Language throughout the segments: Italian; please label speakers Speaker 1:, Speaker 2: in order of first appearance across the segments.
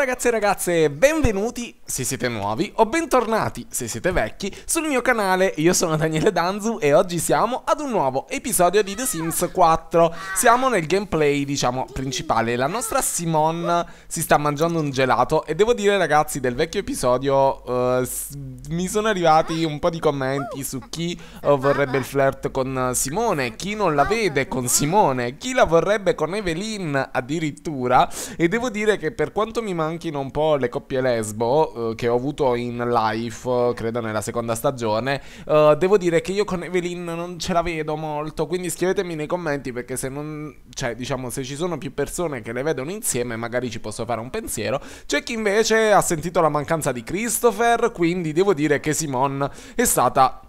Speaker 1: ragazzi e ragazze, benvenuti se siete nuovi o bentornati se siete vecchi sul mio canale. Io sono Daniele Danzu e oggi siamo ad un nuovo episodio di The Sims 4. Siamo nel gameplay, diciamo, principale. La nostra Simone si sta mangiando un gelato e devo dire ragazzi del vecchio episodio uh, mi sono arrivati un po' di commenti su chi eh, vorrebbe il flirt con Simone, chi non la vede con Simone, chi la vorrebbe con Evelyn addirittura e devo dire che per quanto mi manca manchino un po' le coppie lesbo eh, che ho avuto in live, eh, credo nella seconda stagione. Eh, devo dire che io con Evelyn non ce la vedo molto, quindi scrivetemi nei commenti perché se non, cioè diciamo se ci sono più persone che le vedono insieme magari ci posso fare un pensiero. C'è chi invece ha sentito la mancanza di Christopher, quindi devo dire che Simone è stata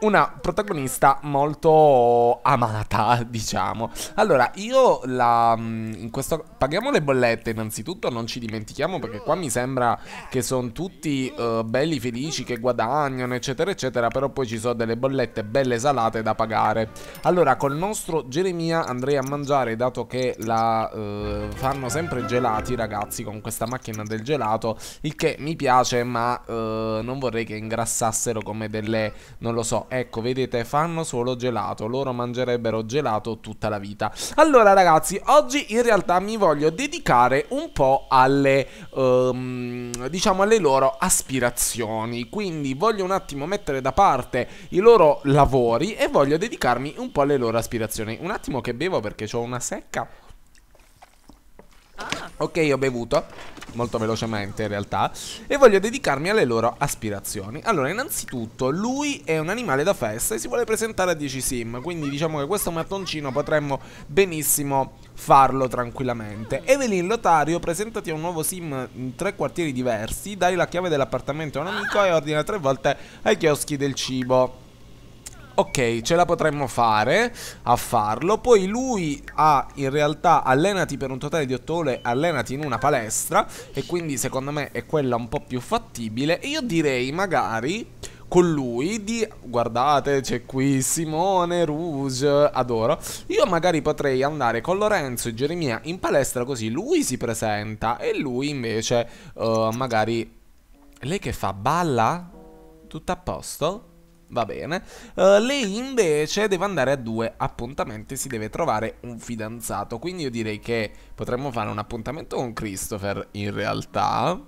Speaker 1: una protagonista molto amata, diciamo. Allora, io la. Mm, in questo, paghiamo le bollette, innanzitutto, non ci dimentichiamo, perché qua mi sembra che sono tutti uh, belli felici che guadagnano, eccetera, eccetera. Però poi ci sono delle bollette belle salate da pagare. Allora, col nostro Geremia andrei a mangiare, dato che la uh, fanno sempre gelati, ragazzi, con questa macchina del gelato. Il che mi piace, ma uh, non vorrei che ingrassassero come delle. non lo so Ecco, vedete, fanno solo gelato. Loro mangerebbero gelato tutta la vita. Allora, ragazzi, oggi in realtà mi voglio dedicare un po' alle, um, diciamo, alle loro aspirazioni. Quindi voglio un attimo mettere da parte i loro lavori e voglio dedicarmi un po' alle loro aspirazioni. Un attimo che bevo perché ho una secca. Ah. Ok, ho bevuto molto velocemente in realtà e voglio dedicarmi alle loro aspirazioni. Allora, innanzitutto, lui è un animale da festa e si vuole presentare a 10 sim, quindi diciamo che questo mattoncino potremmo benissimo farlo tranquillamente. Evelyn Lotario, presentati a un nuovo sim in tre quartieri diversi, dai la chiave dell'appartamento a un amico e ordina tre volte ai chioschi del cibo ok, ce la potremmo fare a farlo. Poi lui ha in realtà allenati per un totale di 8 ore, allenati in una palestra e quindi secondo me è quella un po' più fattibile. E io direi magari con lui di guardate c'è qui Simone Rouge adoro io magari potrei andare con Lorenzo e Geremia in palestra così lui si presenta e lui invece uh, magari lei che fa balla tutto a posto Va bene. Uh, lei invece deve andare a due appuntamenti, si deve trovare un fidanzato. Quindi io direi che potremmo fare un appuntamento con Christopher in realtà.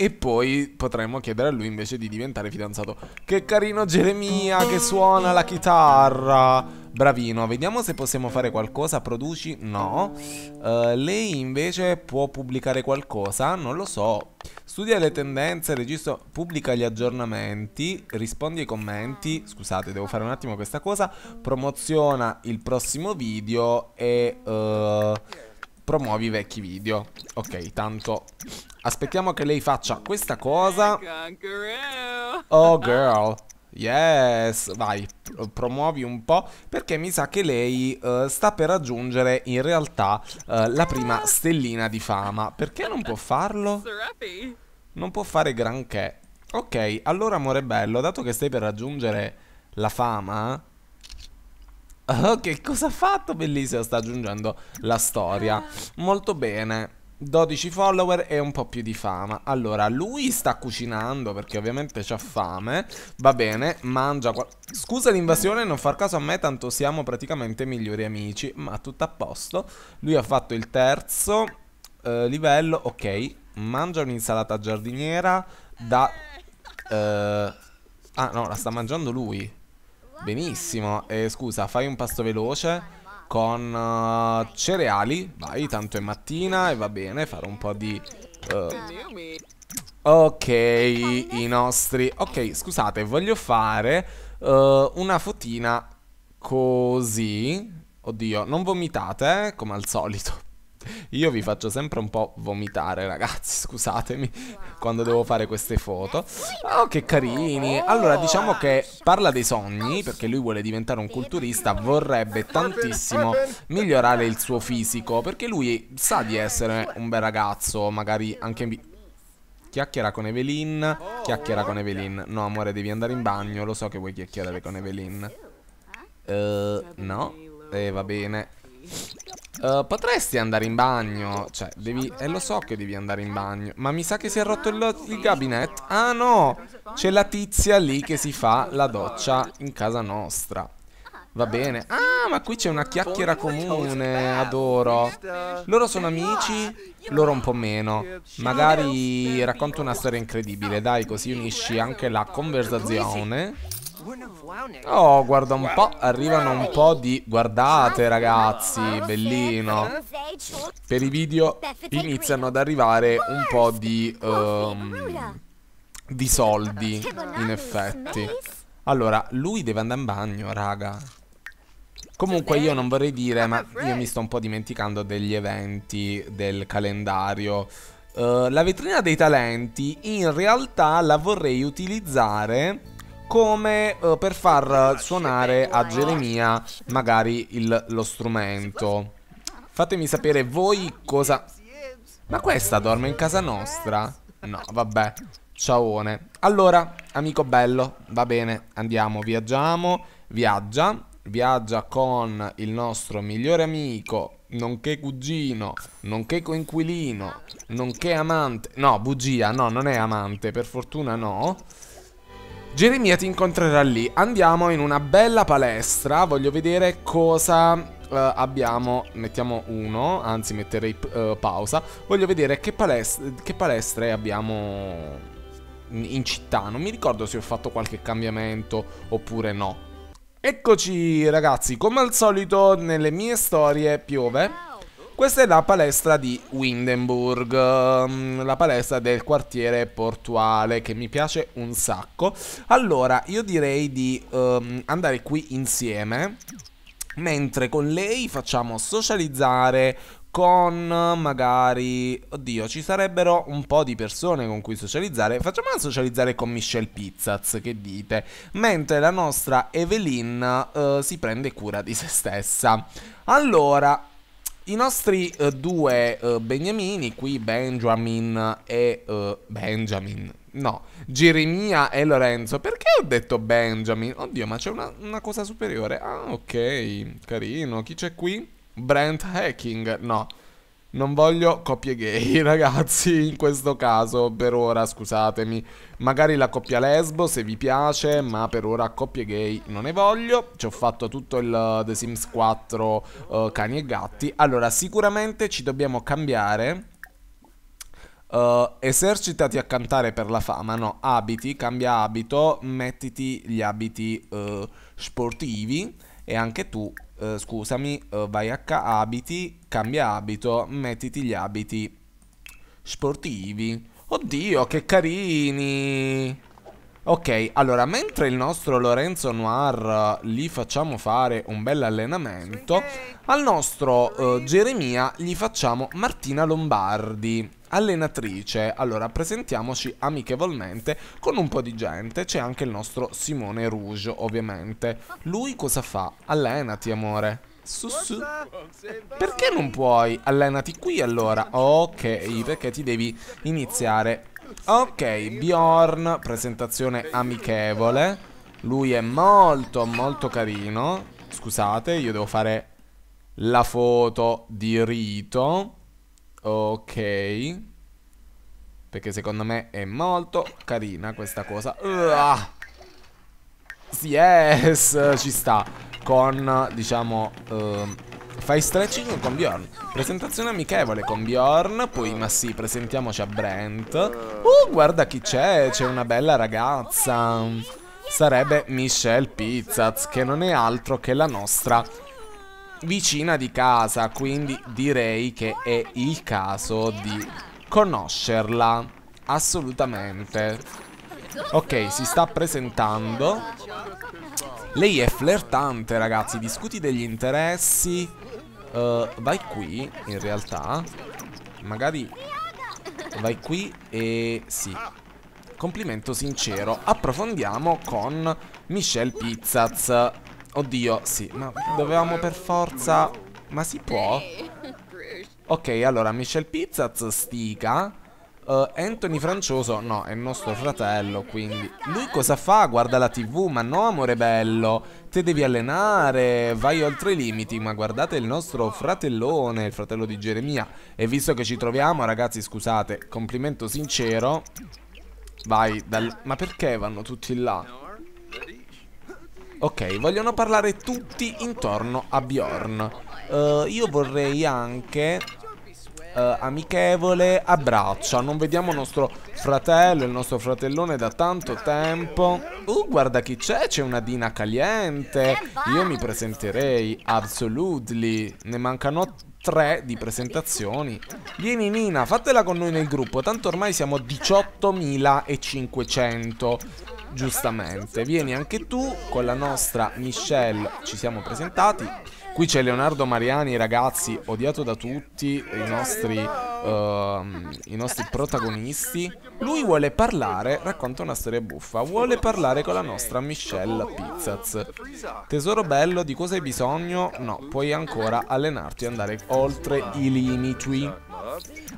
Speaker 1: E poi potremmo chiedere a lui invece di diventare fidanzato. Che carino Geremia che suona la chitarra. Bravino, vediamo se possiamo fare qualcosa. Produci? No. Uh, lei invece può pubblicare qualcosa? Non lo so. Studia le tendenze, registro, pubblica gli aggiornamenti, rispondi ai commenti. Scusate, devo fare un attimo questa cosa. Promoziona il prossimo video e... Uh, promuovi vecchi video Ok, tanto Aspettiamo che lei faccia questa cosa ecco, Oh girl Yes, vai, promuovi un po' perché mi sa che lei uh, sta per raggiungere in realtà uh, la prima stellina di fama. Perché non può farlo? Non può fare granché. Ok, allora amore bello, dato che stai per raggiungere la fama... Oh, che cosa ha fatto? Bellissimo, sta aggiungendo la storia. Ah. Molto bene. 12 follower e un po' più di fama Allora, lui sta cucinando perché ovviamente c'ha fame Va bene, mangia Scusa l'invasione, non far caso a me Tanto siamo praticamente migliori amici Ma tutto a posto Lui ha fatto il terzo eh, livello Ok, mangia un'insalata giardiniera Da... Eh... ah no, la sta mangiando lui Benissimo eh, Scusa, fai un pasto veloce con uh, cereali. Vai, tanto è mattina e va bene fare un po' di... Uh... Ok, i nostri... Ok, scusate, voglio fare uh, una fotina così. Oddio, non vomitate, eh, come al solito, io vi faccio sempre un po' vomitare, ragazzi, scusatemi, quando devo fare queste foto. Oh, che carini. Allora, diciamo che parla dei sogni, perché lui vuole diventare un culturista, vorrebbe tantissimo migliorare il suo fisico, perché lui sa di essere un bel ragazzo, magari anche Chiacchiera con Evelyn oh, Chiacchiera con Evelyn No amore devi andare in bagno Lo so che vuoi chiacchierare con Evelyn Uh, no. E eh, va bene. Eh, potresti andare in bagno Cioè, devi... Eh, lo so che devi andare in bagno Ma mi sa che si è rotto il, il gabinetto Ah no! C'è la tizia lì che si fa la doccia in casa nostra Va bene Ah, ma qui c'è una chiacchiera comune Adoro Loro sono amici Loro un po' meno Magari racconto una storia incredibile Dai, così unisci anche la conversazione Oh, guarda un po', arrivano un po' di... Guardate ragazzi, bellino. Per i video iniziano ad arrivare un po' di... Um, di soldi, in effetti. Allora, lui deve andare in bagno, raga. Comunque io non vorrei dire, ma io mi sto un po' dimenticando degli eventi del calendario. Uh, la vetrina dei talenti in realtà la vorrei utilizzare come uh, per far suonare a Geremia magari il, lo strumento. Fatemi sapere voi cosa... Ma questa dorme in casa nostra? No, vabbè. Ciaone. Allora, amico bello, va bene, andiamo, viaggiamo, viaggia, viaggia con il nostro migliore amico, nonché cugino, nonché coinquilino, nonché amante. No, bugia, no, non è amante, per fortuna no. Geremia ti incontrerà lì. Andiamo in una bella palestra. Voglio vedere cosa uh, abbiamo. Mettiamo uno, anzi metterei uh, pausa. Voglio vedere che, palest che palestre abbiamo in, in città. Non mi ricordo se ho fatto qualche cambiamento oppure no. Eccoci ragazzi, come al solito nelle mie storie piove. Questa è la palestra di Windenburg, mm, la palestra del quartiere portuale che mi piace un sacco. Allora, io direi di um, andare qui insieme, mentre con lei facciamo socializzare con magari oddio ci sarebbero un po' di persone con cui socializzare facciamola socializzare con Michelle Pizzaz che dite mentre la nostra Evelyn eh, si prende cura di se stessa allora i nostri eh, due eh, beniamini, qui Benjamin e... Eh, Benjamin, no, Geremia e Lorenzo. Perché ho detto Benjamin? Oddio, ma c'è una, una cosa superiore. Ah, ok, carino. Chi c'è qui? Brent Hacking, no. Non voglio coppie gay, ragazzi, in questo caso, per ora, scusatemi. Magari la coppia lesbo, se vi piace, ma per ora coppie gay non ne voglio. Ci ho fatto tutto il uh, The Sims 4 uh, cani e gatti. Allora, sicuramente ci dobbiamo cambiare. Uh, esercitati a cantare per la fama, no, abiti, cambia abito, mettiti gli abiti uh, sportivi e anche tu eh, scusami, uh, vai a abiti, cambia abito, mettiti gli abiti sportivi. Oddio, che carini! Ok, allora, mentre il nostro Lorenzo Noir eh, gli facciamo fare un bel allenamento, al nostro eh, Geremia gli facciamo Martina Lombardi, allenatrice. Allora, presentiamoci amichevolmente con un po' di gente. C'è anche il nostro Simone Rouge, ovviamente. Lui cosa fa? Allenati, amore. Su, su. Perché non puoi? Allenati qui allora. Ok, perché ti devi iniziare Ok, Bjorn, presentazione amichevole. Lui è molto, molto carino. Scusate, io devo fare la foto di rito. Ok. Perché secondo me è molto carina questa cosa. Uah. Yes, ci sta. Con, diciamo... Uh, Fai stretching con Bjorn. Presentazione amichevole con Bjorn. Poi, ma sì, presentiamoci a Brent. Uh, guarda chi c'è. C'è una bella ragazza. Sarebbe Michelle Pizzaz, che non è altro che la nostra vicina di casa. Quindi direi che è il caso di conoscerla. Assolutamente. Ok, si sta presentando. Lei è flirtante, ragazzi. Discuti degli interessi. Uh, vai qui, in realtà. Magari vai qui e... sì. Complimento sincero. Approfondiamo con Michelle Pizzaz. Oddio, sì, ma dovevamo per forza... Ma si può? Ok, allora, Michelle Pizzaz stica... Uh, Anthony Francioso, no, è il nostro fratello, quindi... Lui cosa fa? Guarda la tv, ma no, amore bello, te devi allenare, vai oltre i limiti, ma guardate il nostro fratellone, il fratello di Geremia. E visto che ci troviamo, ragazzi, scusate, complimento sincero. Vai, dal... ma perché vanno tutti là? Ok, vogliono parlare tutti intorno a Bjorn. Uh, io vorrei anche eh, amichevole abbraccia. Non vediamo il nostro fratello, il nostro fratellone da tanto tempo. Uh, guarda chi c'è, c'è una Dina caliente. Io mi presenterei, absolutely. Ne mancano tre di presentazioni. Vieni Nina, fatela con noi nel gruppo, tanto ormai siamo 18.500 giustamente. Vieni anche tu con la nostra Michelle, ci siamo presentati. Qui c'è Leonardo Mariani, ragazzi, odiato da tutti i nostri, uh, i nostri protagonisti. Lui vuole parlare, racconta una storia buffa, vuole parlare con la nostra Michelle Pizzaz. Tesoro bello, di cosa hai bisogno? No, puoi ancora allenarti e andare oltre i limiti.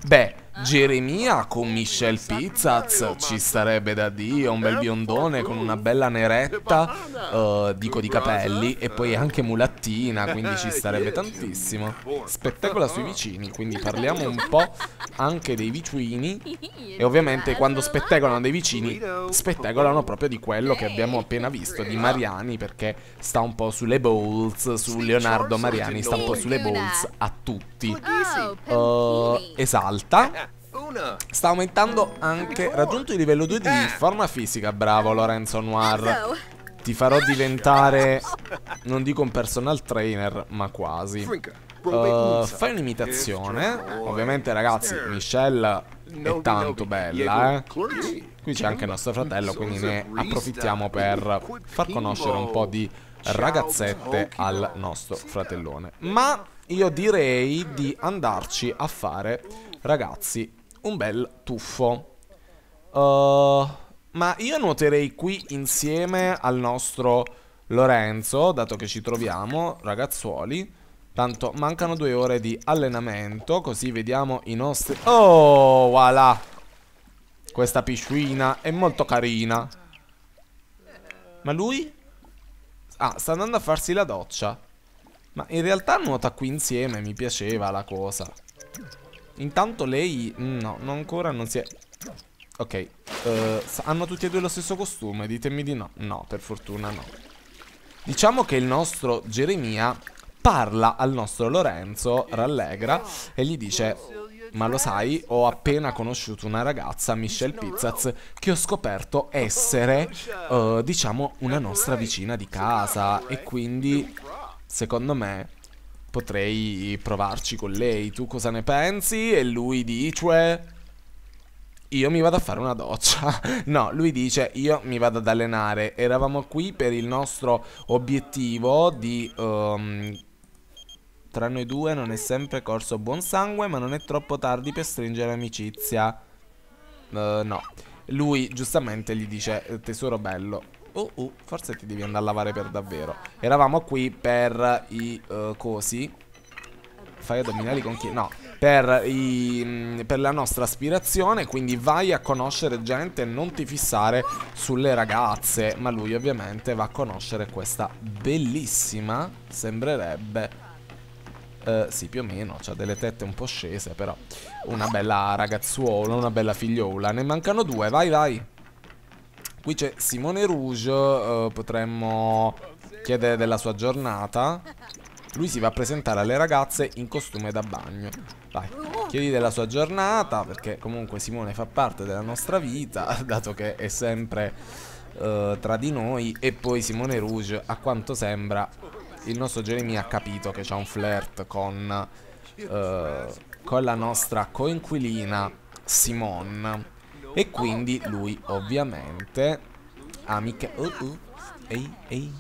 Speaker 1: Beh, Geremia con Michelle Pizzaz, ci starebbe da Dio, un bel biondone con una bella neretta, uh, dico di capelli, e poi anche mulattina, quindi ci starebbe tantissimo. Spettacola sui vicini, quindi parliamo un po' anche dei vicini, e ovviamente quando spettacolano dei vicini, spettacolano proprio di quello che abbiamo appena visto, di Mariani, perché sta un po' sulle balls, su Leonardo Mariani, sta un po' sulle balls a tutti. Uh, esalta Sta aumentando anche... Raggiunto il livello 2 di eh. forma fisica, bravo Lorenzo Noir. Ti farò diventare... Non dico un personal trainer, ma quasi. Uh, fai un'imitazione. Eh. Ovviamente, ragazzi, Michelle è tanto bella, eh. Qui c'è anche nostro fratello, quindi ne approfittiamo per far conoscere un po' di ragazzette al nostro fratellone. Ma io direi di andarci a fare, ragazzi, un bel tuffo. Uh, ma io nuoterei qui insieme al nostro Lorenzo, dato che ci troviamo, ragazzuoli. Tanto mancano due ore di allenamento, così vediamo i nostri... Oh, voilà! Questa piscina è molto carina. Ma lui? Ah, sta andando a farsi la doccia. Ma in realtà nuota qui insieme, mi piaceva la cosa. Intanto lei... Mm, no, no ancora non si è... Ok. Uh, hanno tutti e due lo stesso costume, ditemi di no. No, per fortuna no. Diciamo che il nostro Geremia parla al nostro Lorenzo, rallegra, e gli dice... Ma lo sai, ho appena conosciuto una ragazza, Michelle Pizzaz, che ho scoperto essere, uh, diciamo, una nostra vicina di casa. E quindi, secondo me, potrei provarci con lei, tu cosa ne pensi? E lui dice... Io mi vado a fare una doccia. No, lui dice io mi vado ad allenare. Eravamo qui per il nostro obiettivo di... Um, tra noi due non è sempre corso buon sangue, ma non è troppo tardi per stringere amicizia. Uh, no. Lui giustamente gli dice tesoro bello, Oh, oh, forse ti devi andare a lavare per davvero. Eravamo qui per i uh, cosi. Fai addominali con chi? No, per, i, mm, per, la nostra aspirazione. Quindi vai a conoscere gente e non ti fissare sulle ragazze. Ma lui ovviamente va a conoscere questa bellissima, sembrerebbe... Uh, sì, più o meno, ha delle tette un po' scese, però. Una bella ragazzuola, una bella figliola. Ne mancano due, vai, vai. Qui c'è Simone Rouge, eh, potremmo chiedere della sua giornata. Lui si va a presentare alle ragazze in costume da bagno. Vai, chiedi della sua giornata, perché comunque Simone fa parte della nostra vita, dato che è sempre eh, tra di noi. E poi Simone Rouge, a quanto sembra, il nostro Jeremy ha capito che c'è un flirt con, eh, con la nostra coinquilina Simone. E quindi lui ovviamente amiche uh, uh, ei, ei,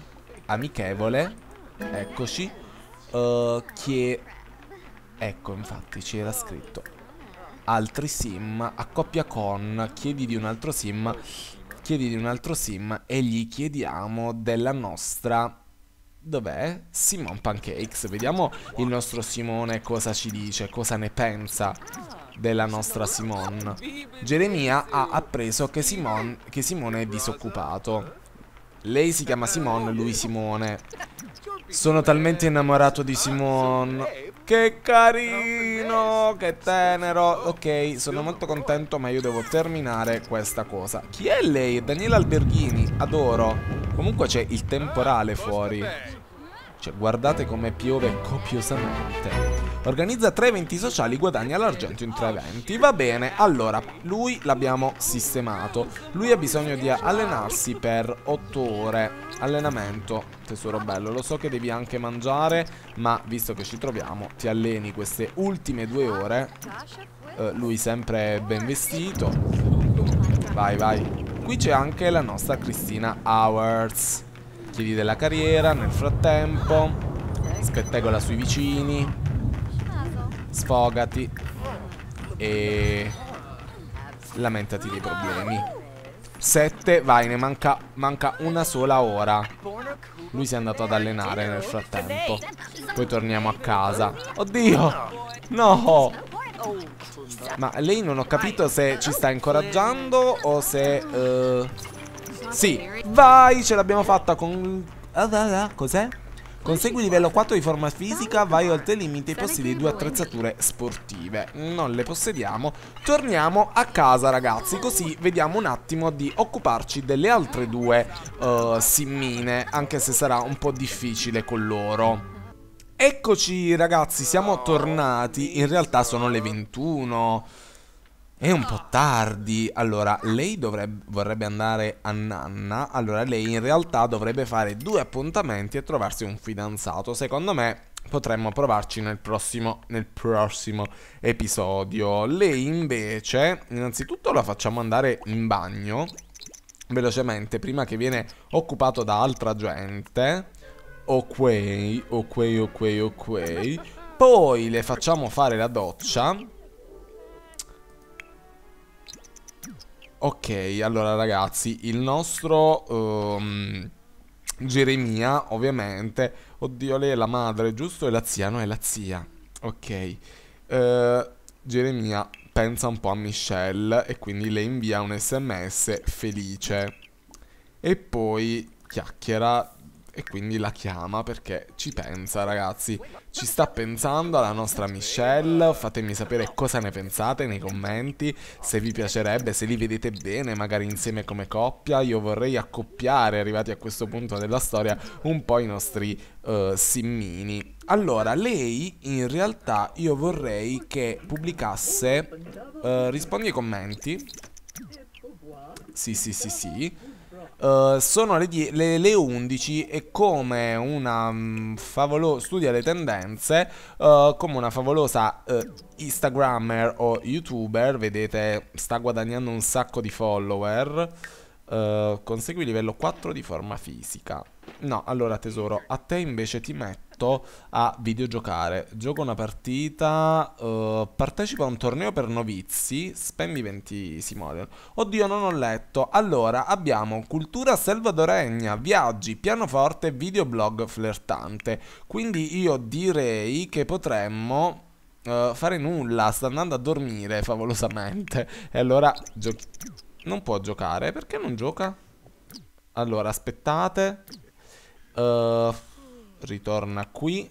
Speaker 1: amichevole, eccoci, uh, che ecco infatti c'era scritto altri sim, accoppia con, chiedi di un altro sim, chiedi di un altro sim e gli chiediamo della nostra Dov'è? Simon Pancakes. Vediamo il nostro Simone cosa ci dice, cosa ne pensa della nostra Simone. Geremia ha appreso che, Simon, che Simone è disoccupato. Lei si chiama Simone, lui Simone. Sono talmente innamorato di Simone. Che carino, che tenero. Ok, sono molto contento, ma io devo terminare questa cosa. Chi è lei? Daniela Alberghini, adoro. Comunque c'è il temporale fuori. Cioè, guardate come piove copiosamente. Organizza tre eventi sociali, guadagna l'argento in tre eventi. Va bene, allora, lui l'abbiamo sistemato. Lui ha bisogno di allenarsi per otto ore. Allenamento, tesoro bello. Lo so che devi anche mangiare, ma visto che ci troviamo, ti alleni queste ultime due ore. Eh, lui sempre ben vestito. Vai, vai. Qui c'è anche la nostra Cristina Hours obiettivi della carriera nel frattempo, spettegola sui vicini, sfogati e lamentati dei problemi. 7, vai, ne manca, manca una sola ora. Lui si è andato ad allenare nel frattempo. Poi torniamo a casa. Oddio! No! Ma lei non ho capito se ci sta incoraggiando o se... Uh, sì, vai, ce l'abbiamo fatta con... Ah, ah, ah, cos'è? Consegui livello 4 di forma fisica, vai oltre i limiti e possiedi due attrezzature sportive. Non le possediamo. Torniamo a casa ragazzi, così vediamo un attimo di occuparci delle altre due uh, simmine, anche se sarà un po' difficile con loro. Eccoci ragazzi, siamo tornati, in realtà sono le 21. È un po' tardi. Allora, lei dovrebbe, vorrebbe andare a nanna. Allora, lei in realtà dovrebbe fare due appuntamenti e trovarsi un fidanzato. Secondo me potremmo provarci nel prossimo, nel prossimo episodio. Lei invece, innanzitutto la facciamo andare in bagno velocemente prima che viene occupato da altra gente. Ok, ok, ok, ok. Poi le facciamo fare la doccia. Ok, allora ragazzi, il nostro um, Geremia, ovviamente, oddio, lei è la madre, giusto? E la zia, no, è la zia. Ok, uh, Geremia pensa un po' a Michelle e quindi le invia un sms felice. E poi chiacchiera e quindi la chiama perché ci pensa ragazzi, ci sta pensando alla nostra Michelle, fatemi sapere cosa ne pensate nei commenti, se vi piacerebbe, se li vedete bene magari insieme come coppia, io vorrei accoppiare arrivati a questo punto della storia un po' i nostri uh, eh, simmini. Allora, lei in realtà io vorrei che pubblicasse, uh, rispondi ai commenti, sì sì sì sì, eh, sono le, le, le, 11 e come una um, mm, favolosa studia le tendenze uh, come una favolosa uh, instagrammer o youtuber vedete sta guadagnando un sacco di follower consegui livello 4 di forma fisica no allora tesoro a te invece ti metto molto a videogiocare. Gioco una partita, uh, partecipo a un torneo per novizi, spendi 20 simoleon. Oddio, non ho letto. Allora, abbiamo cultura salvadoregna, viaggi, pianoforte, videoblog flirtante. Quindi io direi che potremmo... Uh, fare nulla, sta andando a dormire favolosamente. E allora non può giocare. Perché non gioca? Allora, aspettate. Uh, ritorna qui.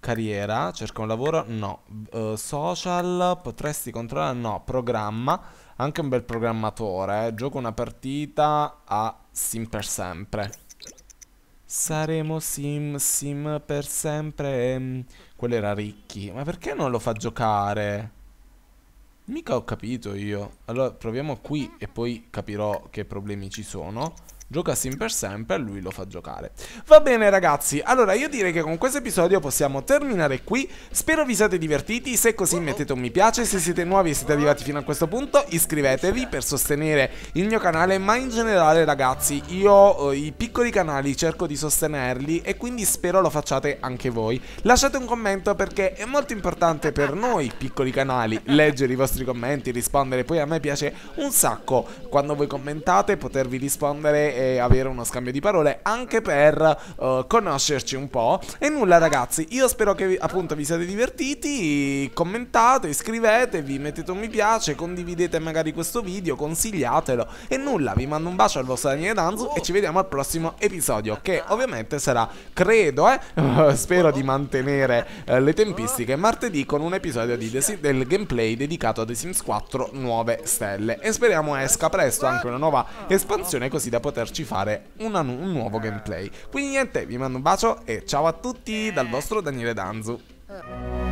Speaker 1: Carriera, cerca un lavoro? No. Uh, social, potresti controllare? No. Programma, anche un bel programmatore. Eh. Gioco una partita a Sim per sempre. Saremo Sim, Sim per sempre. Ehm, quello era Ricchi. Ma perché non lo fa giocare? Mica ho capito io. Allora proviamo qui e poi capirò che problemi ci sono. Gioca sim per sempre, e lui lo fa giocare. Va bene ragazzi, allora io direi che con questo episodio possiamo terminare qui. Spero vi siate divertiti, se così mettete un mi piace, se siete nuovi e siete arrivati fino a questo punto iscrivetevi per sostenere il mio canale, ma in generale ragazzi io eh, i piccoli canali cerco di sostenerli e quindi spero lo facciate anche voi. Lasciate un commento perché è molto importante per noi piccoli canali leggere i vostri commenti, rispondere, poi a me piace un sacco quando voi commentate potervi rispondere e avere uno scambio di parole anche per uh, conoscerci un po'. E nulla ragazzi, io spero che appunto vi siate divertiti, commentate, iscrivetevi, mettete un mi piace, condividete magari questo video, consigliatelo e nulla, vi mando un bacio al vostro Daniele Danzu e ci vediamo al prossimo episodio che ovviamente sarà, credo, eh, spero di mantenere eh, le tempistiche, martedì con un episodio del gameplay dedicato a The Sims 4 9 stelle e speriamo esca presto anche una nuova espansione così da poter poterci fare una, un nuovo ah. gameplay. Quindi niente, vi mando un bacio e ciao a tutti dal eh. vostro Daniele Danzu. Eh.